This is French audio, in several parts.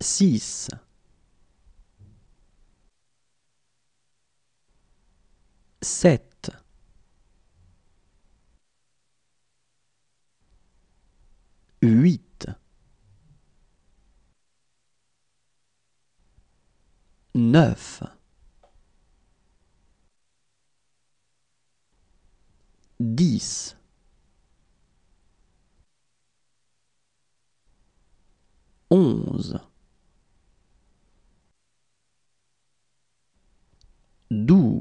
6 7 8 9 10 11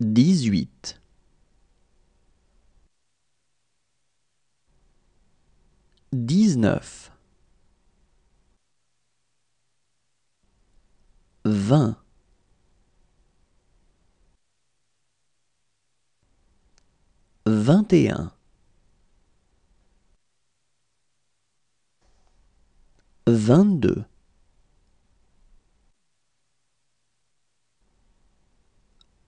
18 19 20 21 22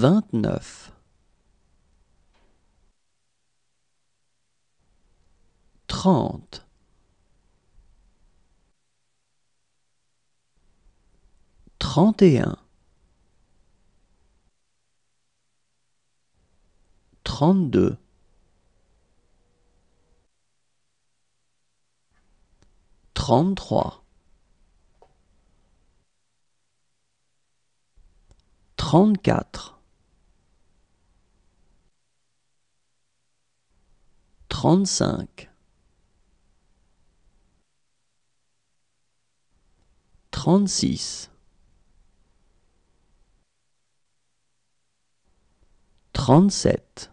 29 30 31 32 33 34 35 36 37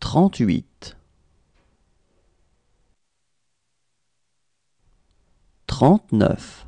38 39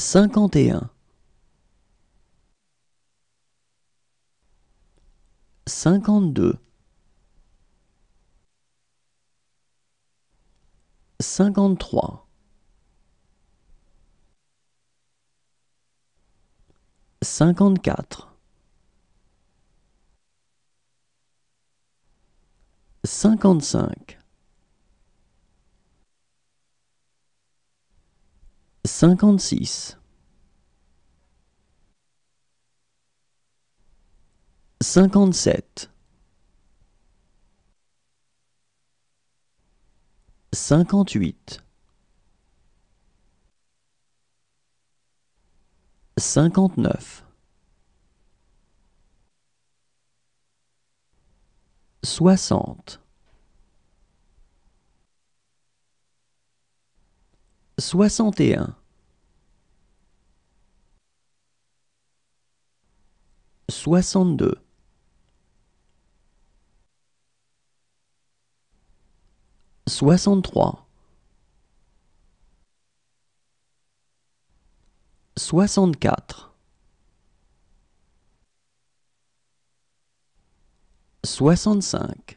51 52 53 54 55 56 57 58 59 60 61 62 63 64 65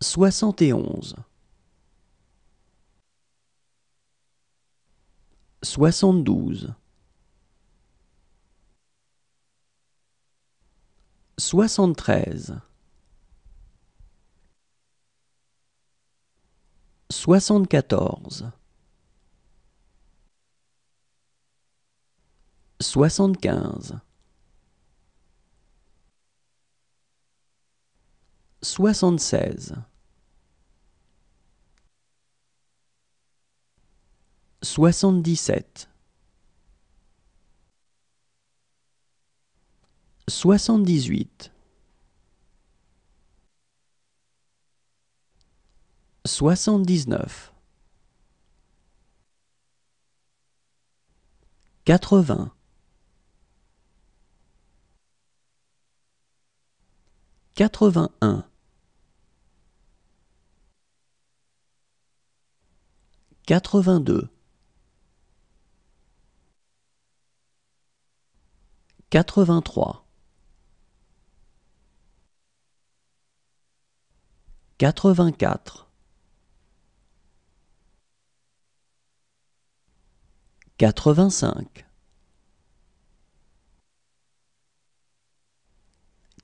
soixante et onze, soixante-douze, soixante-treize, soixante-quatorze, soixante-quinze. soixante-seize 77 78 79 80 81 82 83 84 85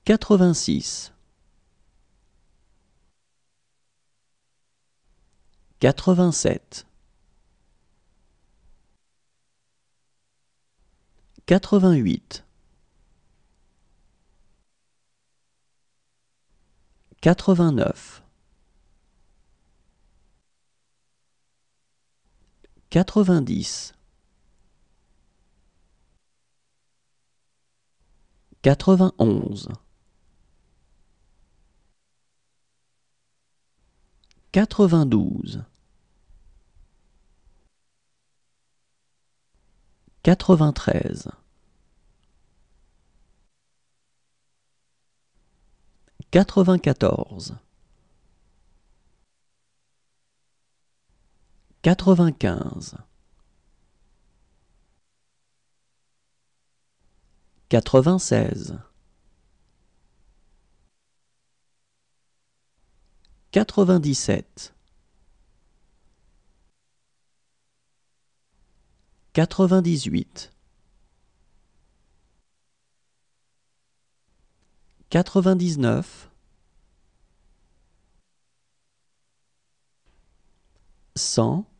86 87 88 89 90 91 92 93 94 95 96 97 98 99 100